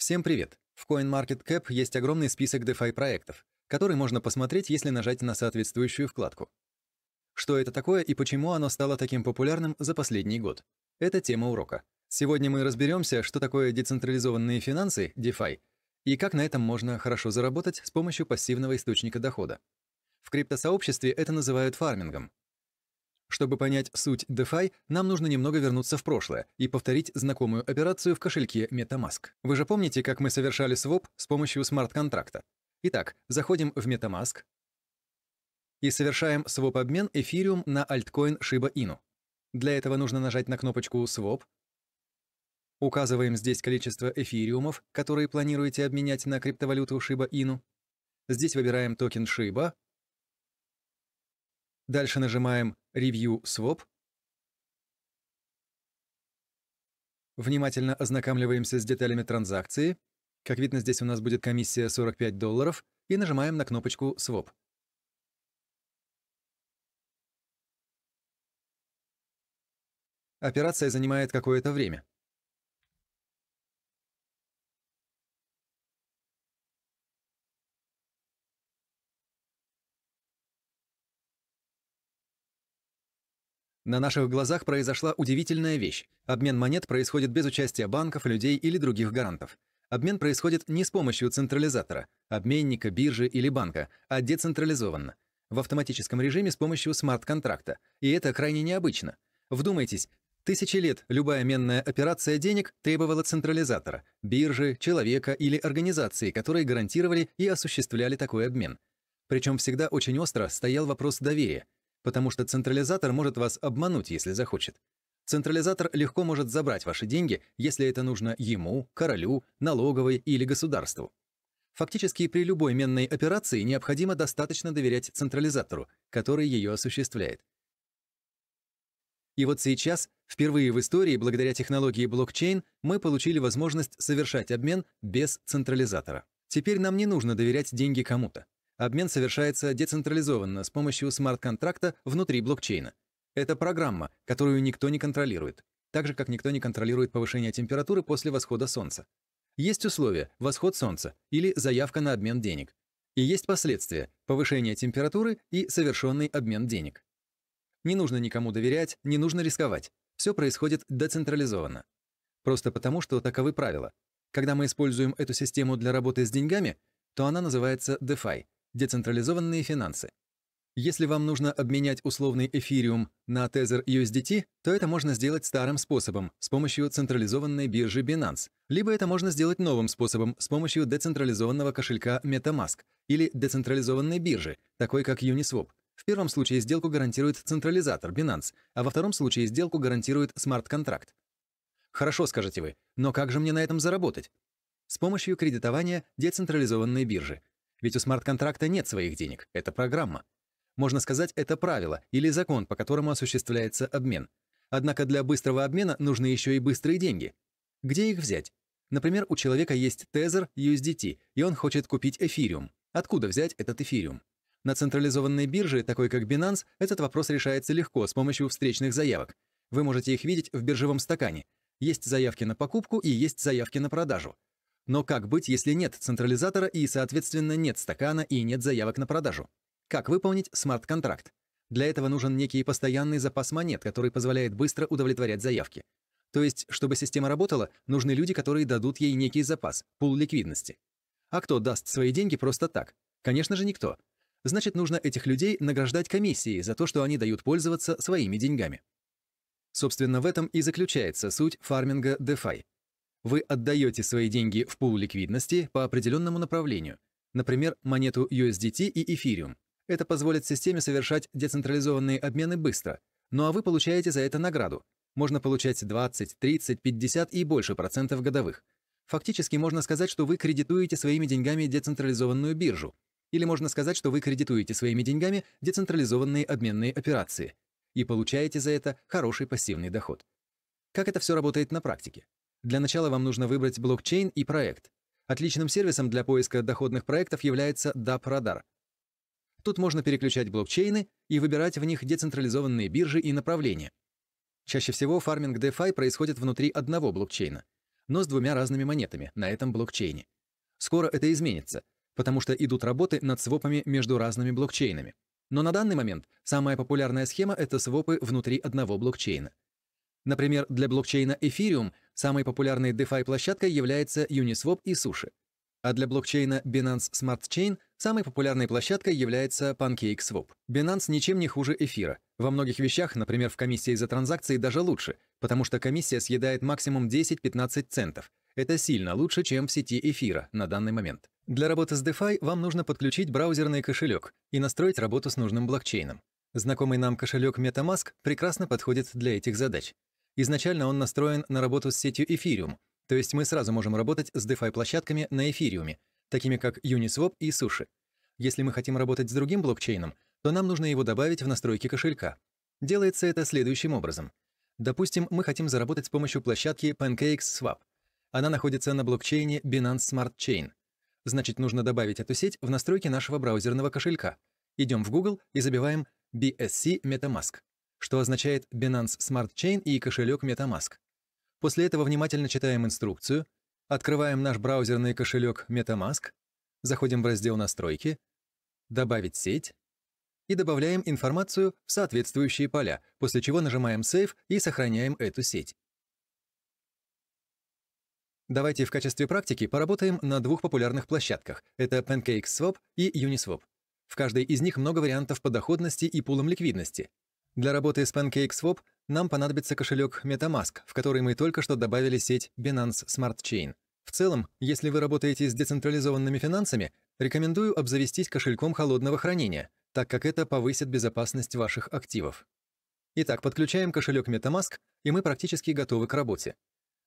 Всем привет! В CoinMarketCap есть огромный список DeFi проектов, который можно посмотреть, если нажать на соответствующую вкладку. Что это такое и почему оно стало таким популярным за последний год? Это тема урока. Сегодня мы разберемся, что такое децентрализованные финансы, DeFi, и как на этом можно хорошо заработать с помощью пассивного источника дохода. В криптосообществе это называют фармингом. Чтобы понять суть DeFi, а нам нужно немного вернуться в прошлое и повторить знакомую операцию в кошельке MetaMask. Вы же помните, как мы совершали своп с помощью смарт-контракта? Итак, заходим в MetaMask и совершаем своп-обмен эфириум на альткоин Shiba Inu. Для этого нужно нажать на кнопочку своп, указываем здесь количество эфириумов, которые планируете обменять на криптовалюту Shiba Inu, здесь выбираем токен Shiba Дальше нажимаем «Review Swap». Внимательно ознакомливаемся с деталями транзакции. Как видно, здесь у нас будет комиссия 45 долларов, и нажимаем на кнопочку «Swap». Операция занимает какое-то время. На наших глазах произошла удивительная вещь. Обмен монет происходит без участия банков, людей или других гарантов. Обмен происходит не с помощью централизатора, обменника, биржи или банка, а децентрализованно. В автоматическом режиме с помощью смарт-контракта. И это крайне необычно. Вдумайтесь, тысячи лет любая обменная операция денег требовала централизатора, биржи, человека или организации, которые гарантировали и осуществляли такой обмен. Причем всегда очень остро стоял вопрос доверия – потому что централизатор может вас обмануть, если захочет. Централизатор легко может забрать ваши деньги, если это нужно ему, королю, налоговой или государству. Фактически при любой менной операции необходимо достаточно доверять централизатору, который ее осуществляет. И вот сейчас, впервые в истории, благодаря технологии блокчейн, мы получили возможность совершать обмен без централизатора. Теперь нам не нужно доверять деньги кому-то. Обмен совершается децентрализованно с помощью смарт-контракта внутри блокчейна. Это программа, которую никто не контролирует, так же, как никто не контролирует повышение температуры после восхода солнца. Есть условия – восход солнца или заявка на обмен денег. И есть последствия – повышение температуры и совершенный обмен денег. Не нужно никому доверять, не нужно рисковать. Все происходит децентрализованно. Просто потому, что таковы правила. Когда мы используем эту систему для работы с деньгами, то она называется DeFi Децентрализованные финансы. Если вам нужно обменять условный эфириум на тезер USDT, то это можно сделать старым способом с помощью централизованной биржи Binance, либо это можно сделать новым способом с помощью децентрализованного кошелька MetaMask или децентрализованной биржи, такой как Uniswap. В первом случае сделку гарантирует централизатор Binance, а во втором случае сделку гарантирует смарт-контракт. Хорошо, скажете вы, но как же мне на этом заработать? С помощью кредитования децентрализованной биржи. Ведь у смарт-контракта нет своих денег, это программа. Можно сказать, это правило или закон, по которому осуществляется обмен. Однако для быстрого обмена нужны еще и быстрые деньги. Где их взять? Например, у человека есть тезер USDT, и он хочет купить эфириум. Откуда взять этот эфириум? На централизованной бирже, такой как Binance, этот вопрос решается легко с помощью встречных заявок. Вы можете их видеть в биржевом стакане. Есть заявки на покупку и есть заявки на продажу. Но как быть, если нет централизатора и, соответственно, нет стакана и нет заявок на продажу? Как выполнить смарт-контракт? Для этого нужен некий постоянный запас монет, который позволяет быстро удовлетворять заявки. То есть, чтобы система работала, нужны люди, которые дадут ей некий запас, пул ликвидности. А кто даст свои деньги просто так? Конечно же, никто. Значит, нужно этих людей награждать комиссией за то, что они дают пользоваться своими деньгами. Собственно, в этом и заключается суть фарминга DeFi. Вы отдаете свои деньги в пул ликвидности по определенному направлению, например, монету USDT и эфириум. Это позволит системе совершать децентрализованные обмены быстро, ну а вы получаете за это награду. Можно получать 20, 30, 50 и больше процентов годовых. Фактически можно сказать, что вы кредитуете своими деньгами децентрализованную биржу. Или можно сказать, что вы кредитуете своими деньгами децентрализованные обменные операции и получаете за это хороший пассивный доход. Как это все работает на практике? Для начала вам нужно выбрать блокчейн и проект. Отличным сервисом для поиска доходных проектов является DAP Radar. Тут можно переключать блокчейны и выбирать в них децентрализованные биржи и направления. Чаще всего фарминг DeFi происходит внутри одного блокчейна, но с двумя разными монетами на этом блокчейне. Скоро это изменится, потому что идут работы над свопами между разными блокчейнами. Но на данный момент самая популярная схема — это свопы внутри одного блокчейна. Например, для блокчейна Ethereum Самой популярной DeFi-площадкой является Uniswap и Sushi. А для блокчейна Binance Smart Chain самой популярной площадкой является PancakeSwap. Binance ничем не хуже эфира. Во многих вещах, например, в комиссии за транзакции даже лучше, потому что комиссия съедает максимум 10-15 центов. Это сильно лучше, чем в сети эфира на данный момент. Для работы с DeFi вам нужно подключить браузерный кошелек и настроить работу с нужным блокчейном. Знакомый нам кошелек MetaMask прекрасно подходит для этих задач. Изначально он настроен на работу с сетью Ethereum, то есть мы сразу можем работать с DeFi-площадками на эфириуме, такими как Uniswap и Sushi. Если мы хотим работать с другим блокчейном, то нам нужно его добавить в настройки кошелька. Делается это следующим образом. Допустим, мы хотим заработать с помощью площадки PancakeSwap. Она находится на блокчейне Binance Smart Chain. Значит, нужно добавить эту сеть в настройки нашего браузерного кошелька. Идем в Google и забиваем BSC MetaMask что означает Binance Smart Chain и кошелек MetaMask. После этого внимательно читаем инструкцию, открываем наш браузерный кошелек MetaMask, заходим в раздел «Настройки», «Добавить сеть» и добавляем информацию в соответствующие поля, после чего нажимаем «Save» и сохраняем эту сеть. Давайте в качестве практики поработаем на двух популярных площадках — это PancakeSwap и Uniswap. В каждой из них много вариантов по доходности и пулам ликвидности. Для работы с PancakeSwap нам понадобится кошелек MetaMask, в который мы только что добавили сеть Binance Smart Chain. В целом, если вы работаете с децентрализованными финансами, рекомендую обзавестись кошельком холодного хранения, так как это повысит безопасность ваших активов. Итак, подключаем кошелек MetaMask, и мы практически готовы к работе.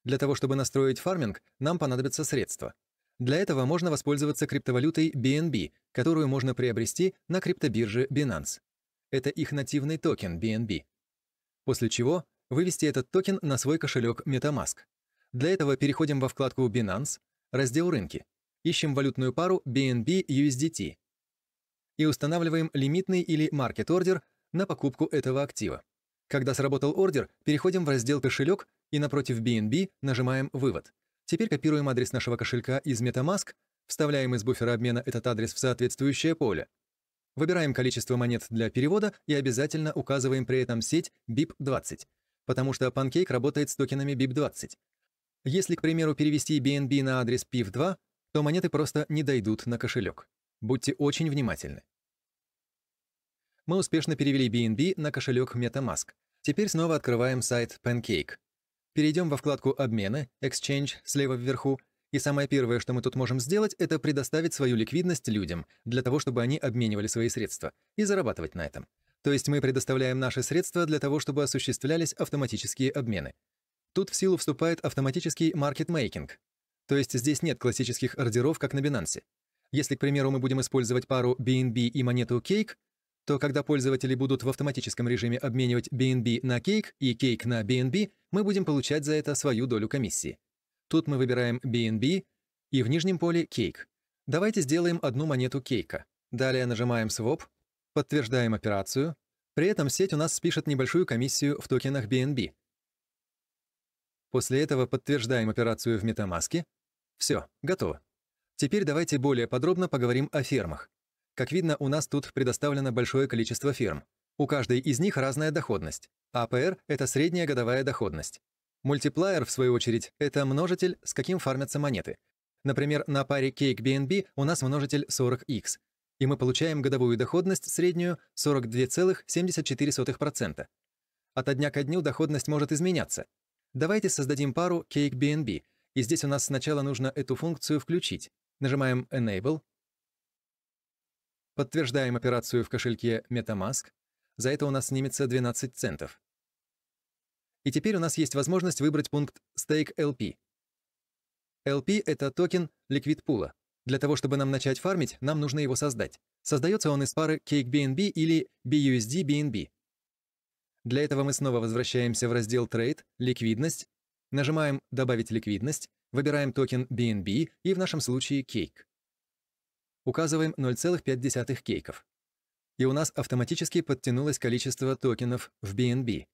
Для того, чтобы настроить фарминг, нам понадобятся средства. Для этого можно воспользоваться криптовалютой BNB, которую можно приобрести на криптобирже Binance. Это их нативный токен BNB. После чего вывести этот токен на свой кошелек MetaMask. Для этого переходим во вкладку Binance, раздел «Рынки», ищем валютную пару BNB USDT и устанавливаем лимитный или маркет-ордер на покупку этого актива. Когда сработал ордер, переходим в раздел «Кошелек» и напротив BNB нажимаем «Вывод». Теперь копируем адрес нашего кошелька из MetaMask, вставляем из буфера обмена этот адрес в соответствующее поле, Выбираем количество монет для перевода и обязательно указываем при этом сеть BIP20, потому что Pancake работает с токенами BIP20. Если, к примеру, перевести BNB на адрес PIF2, то монеты просто не дойдут на кошелек. Будьте очень внимательны. Мы успешно перевели BNB на кошелек MetaMask. Теперь снова открываем сайт Pancake. Перейдем во вкладку «Обмены» Exchange слева вверху и самое первое, что мы тут можем сделать, это предоставить свою ликвидность людям, для того, чтобы они обменивали свои средства, и зарабатывать на этом. То есть мы предоставляем наши средства для того, чтобы осуществлялись автоматические обмены. Тут в силу вступает автоматический маркет-мейкинг, То есть здесь нет классических ордеров, как на Binance. Если, к примеру, мы будем использовать пару BNB и монету Cake, то когда пользователи будут в автоматическом режиме обменивать BNB на Cake и Cake на BNB, мы будем получать за это свою долю комиссии. Тут мы выбираем BNB и в нижнем поле Cake. Давайте сделаем одну монету кейка. Далее нажимаем Swap, подтверждаем операцию. При этом сеть у нас спишет небольшую комиссию в токенах BNB. После этого подтверждаем операцию в MetaMask. Все, готово. Теперь давайте более подробно поговорим о фермах. Как видно, у нас тут предоставлено большое количество ферм. У каждой из них разная доходность. АПР — это средняя годовая доходность. Мультиплайер, в свою очередь, это множитель, с каким фармятся монеты. Например, на паре Cake BNB у нас множитель 40x, и мы получаем годовую доходность среднюю 42,74%. От дня ко дню доходность может изменяться. Давайте создадим пару Cake BNB, и здесь у нас сначала нужно эту функцию включить. Нажимаем Enable, подтверждаем операцию в кошельке MetaMask, за это у нас снимется 12 центов. И теперь у нас есть возможность выбрать пункт Stake LP. LP — это токен ликвид пула. Для того, чтобы нам начать фармить, нам нужно его создать. Создается он из пары CakeBNB или BUSD-BNB. Для этого мы снова возвращаемся в раздел Trade, ликвидность, нажимаем «Добавить ликвидность», выбираем токен BNB и в нашем случае Cake. Указываем 0,5 кейков. И у нас автоматически подтянулось количество токенов в BNB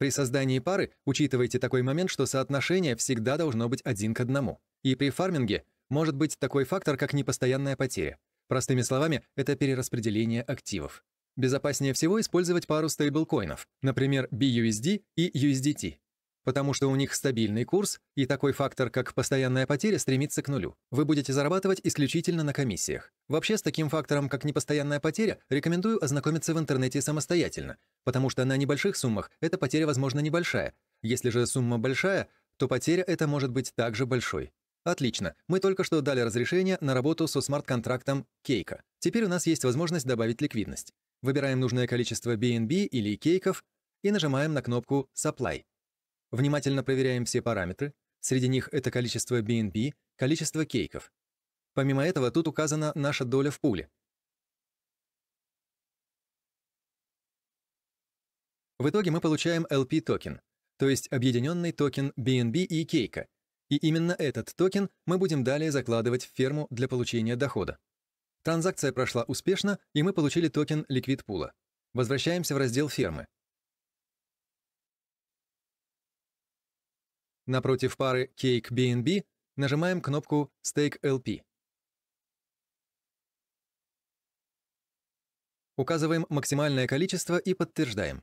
при создании пары учитывайте такой момент, что соотношение всегда должно быть один к одному. И при фарминге может быть такой фактор, как непостоянная потеря. Простыми словами, это перераспределение активов. Безопаснее всего использовать пару стейблкоинов, например, BUSD и USDT потому что у них стабильный курс, и такой фактор, как постоянная потеря, стремится к нулю. Вы будете зарабатывать исключительно на комиссиях. Вообще, с таким фактором, как непостоянная потеря, рекомендую ознакомиться в интернете самостоятельно, потому что на небольших суммах эта потеря, возможно, небольшая. Если же сумма большая, то потеря эта может быть также большой. Отлично, мы только что дали разрешение на работу со смарт-контрактом Кейка. Теперь у нас есть возможность добавить ликвидность. Выбираем нужное количество BNB или кейков и нажимаем на кнопку «Supply». Внимательно проверяем все параметры. Среди них это количество BNP, количество кейков. Помимо этого, тут указана наша доля в пуле. В итоге мы получаем LP-токен, то есть объединенный токен BNB и кейка. И именно этот токен мы будем далее закладывать в ферму для получения дохода. Транзакция прошла успешно, и мы получили токен ликвид пула. Возвращаемся в раздел фермы. Напротив пары Cake BNB нажимаем кнопку Stake LP. Указываем максимальное количество и подтверждаем.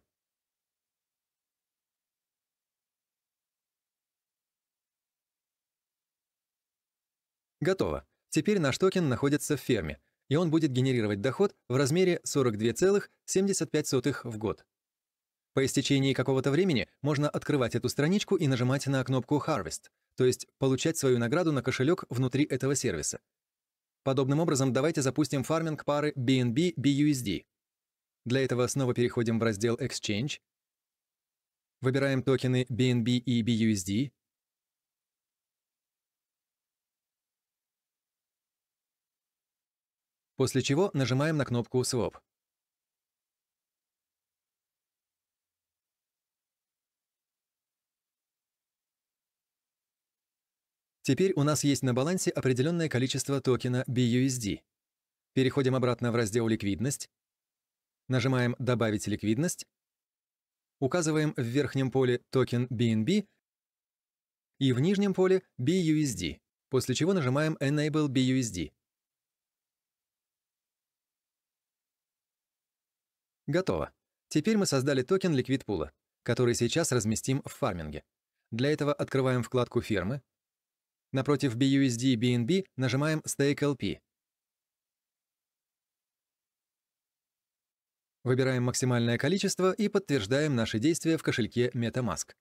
Готово. Теперь наш токен находится в ферме, и он будет генерировать доход в размере 42,75 в год. По истечении какого-то времени можно открывать эту страничку и нажимать на кнопку Harvest, то есть получать свою награду на кошелек внутри этого сервиса. Подобным образом давайте запустим фарминг пары BNB BUSD. Для этого снова переходим в раздел Exchange, выбираем токены BNB и BUSD, после чего нажимаем на кнопку Swap. Теперь у нас есть на балансе определенное количество токена BUSD. Переходим обратно в раздел «Ликвидность», нажимаем «Добавить ликвидность», указываем в верхнем поле токен BNB и в нижнем поле BUSD, после чего нажимаем «Enable BUSD». Готово. Теперь мы создали токен ликвид пула, который сейчас разместим в фарминге. Для этого открываем вкладку «Фермы», Напротив BUSD BNB нажимаем Stake LP. Выбираем максимальное количество и подтверждаем наши действия в кошельке MetaMask.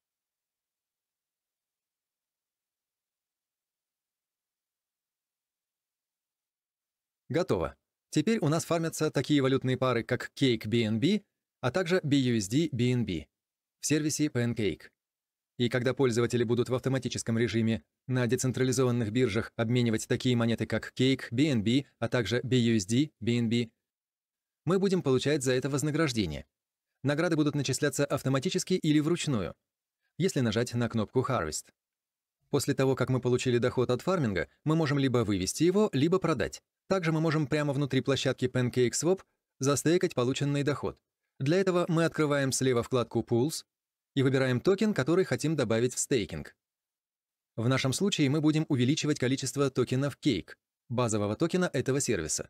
Готово. Теперь у нас фармятся такие валютные пары, как Cake BNB, а также BUSD BNB в сервисе Pancake. И когда пользователи будут в автоматическом режиме на децентрализованных биржах обменивать такие монеты, как Cake, BNB, а также BUSD, BNB, мы будем получать за это вознаграждение. Награды будут начисляться автоматически или вручную, если нажать на кнопку Harvest. После того, как мы получили доход от фарминга, мы можем либо вывести его, либо продать. Также мы можем прямо внутри площадки PancakeSwap застейкать полученный доход. Для этого мы открываем слева вкладку Pools, и выбираем токен, который хотим добавить в стейкинг. В нашем случае мы будем увеличивать количество токенов Cake, базового токена этого сервиса,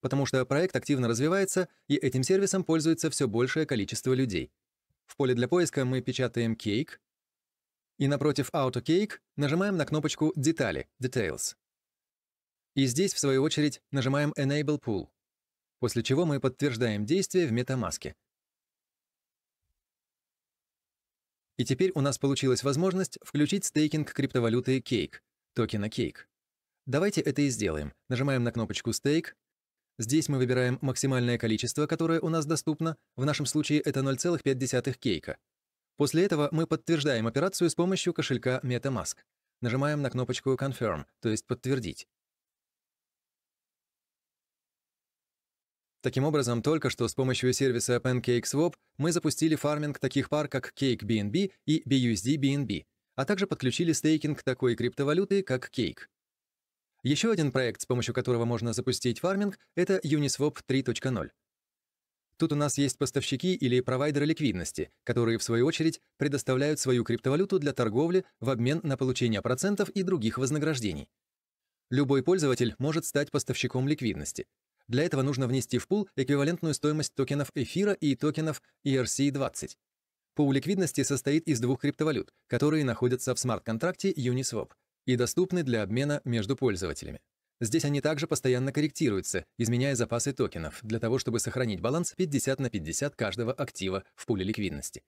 потому что проект активно развивается, и этим сервисом пользуется все большее количество людей. В поле для поиска мы печатаем Cake, и напротив Auto Cake нажимаем на кнопочку «Детали» Details. И здесь, в свою очередь, нажимаем Enable Pool, после чего мы подтверждаем действие в MetaMask, И теперь у нас получилась возможность включить стейкинг криптовалюты Cake, токена Cake. Давайте это и сделаем. Нажимаем на кнопочку «Стейк». Здесь мы выбираем максимальное количество, которое у нас доступно. В нашем случае это 0,5 кейка. После этого мы подтверждаем операцию с помощью кошелька MetaMask. Нажимаем на кнопочку «Confirm», то есть «Подтвердить». Таким образом, только что с помощью сервиса PancakeSwap мы запустили фарминг таких пар, как CakeBNB и BUSD-BNB, а также подключили стейкинг такой криптовалюты, как Cake. Еще один проект, с помощью которого можно запустить фарминг, это Uniswap 3.0. Тут у нас есть поставщики или провайдеры ликвидности, которые, в свою очередь, предоставляют свою криптовалюту для торговли в обмен на получение процентов и других вознаграждений. Любой пользователь может стать поставщиком ликвидности, для этого нужно внести в пул эквивалентную стоимость токенов эфира и токенов ERC-20. Пул ликвидности состоит из двух криптовалют, которые находятся в смарт-контракте Uniswap и доступны для обмена между пользователями. Здесь они также постоянно корректируются, изменяя запасы токенов, для того чтобы сохранить баланс 50 на 50 каждого актива в пуле ликвидности.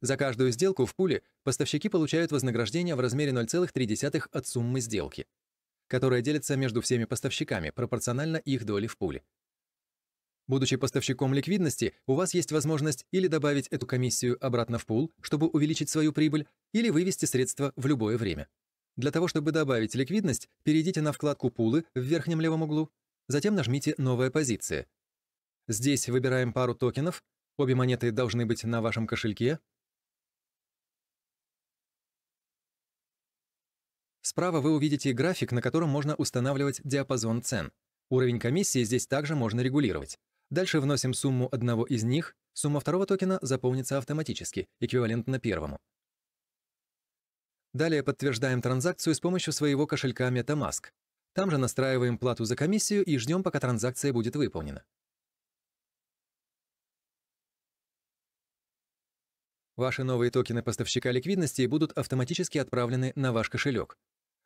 За каждую сделку в пуле поставщики получают вознаграждение в размере 0,3 от суммы сделки – которая делится между всеми поставщиками пропорционально их доли в пуле. Будучи поставщиком ликвидности, у вас есть возможность или добавить эту комиссию обратно в пул, чтобы увеличить свою прибыль, или вывести средства в любое время. Для того, чтобы добавить ликвидность, перейдите на вкладку «Пулы» в верхнем левом углу, затем нажмите «Новая позиция». Здесь выбираем пару токенов, обе монеты должны быть на вашем кошельке, Справа вы увидите график, на котором можно устанавливать диапазон цен. Уровень комиссии здесь также можно регулировать. Дальше вносим сумму одного из них, сумма второго токена заполнится автоматически, эквивалентно первому. Далее подтверждаем транзакцию с помощью своего кошелька MetaMask. Там же настраиваем плату за комиссию и ждем, пока транзакция будет выполнена. Ваши новые токены поставщика ликвидности будут автоматически отправлены на ваш кошелек.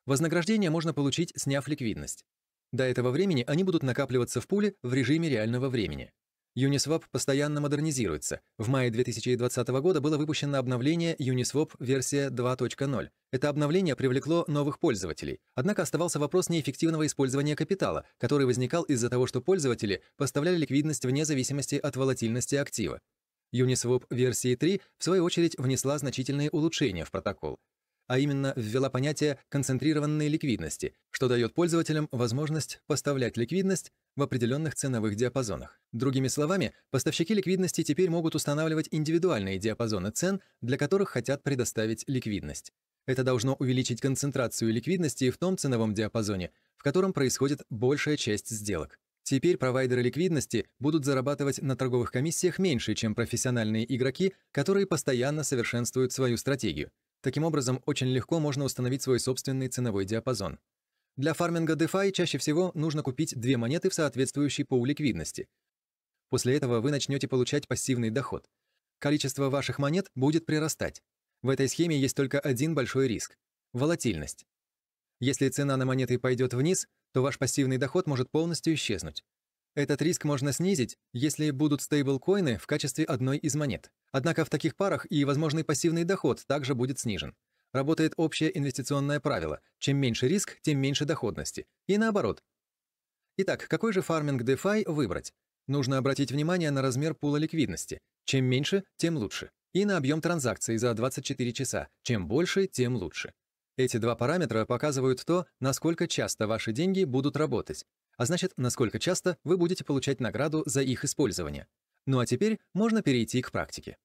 Вознаграждение можно получить, сняв ликвидность. До этого времени они будут накапливаться в пуле в режиме реального времени. Uniswap постоянно модернизируется. В мае 2020 года было выпущено обновление Uniswap версия 2.0. Это обновление привлекло новых пользователей. Однако оставался вопрос неэффективного использования капитала, который возникал из-за того, что пользователи поставляли ликвидность вне зависимости от волатильности актива. Uniswap версии 3, в свою очередь, внесла значительные улучшения в протокол а именно ввела понятие концентрированной ликвидности, что дает пользователям возможность поставлять ликвидность в определенных ценовых диапазонах. Другими словами, поставщики ликвидности теперь могут устанавливать индивидуальные диапазоны цен, для которых хотят предоставить ликвидность. Это должно увеличить концентрацию ликвидности в том ценовом диапазоне, в котором происходит большая часть сделок. Теперь провайдеры ликвидности будут зарабатывать на торговых комиссиях меньше, чем профессиональные игроки, которые постоянно совершенствуют свою стратегию. Таким образом, очень легко можно установить свой собственный ценовой диапазон. Для фарминга DeFi чаще всего нужно купить две монеты в соответствующей пул ликвидности. После этого вы начнете получать пассивный доход. Количество ваших монет будет прирастать. В этой схеме есть только один большой риск – волатильность. Если цена на монеты пойдет вниз, то ваш пассивный доход может полностью исчезнуть. Этот риск можно снизить, если будут стейблкоины в качестве одной из монет. Однако в таких парах и возможный пассивный доход также будет снижен. Работает общее инвестиционное правило – чем меньше риск, тем меньше доходности. И наоборот. Итак, какой же фарминг DeFi выбрать? Нужно обратить внимание на размер пула ликвидности. Чем меньше, тем лучше. И на объем транзакций за 24 часа. Чем больше, тем лучше. Эти два параметра показывают то, насколько часто ваши деньги будут работать, а значит, насколько часто вы будете получать награду за их использование. Ну а теперь можно перейти к практике.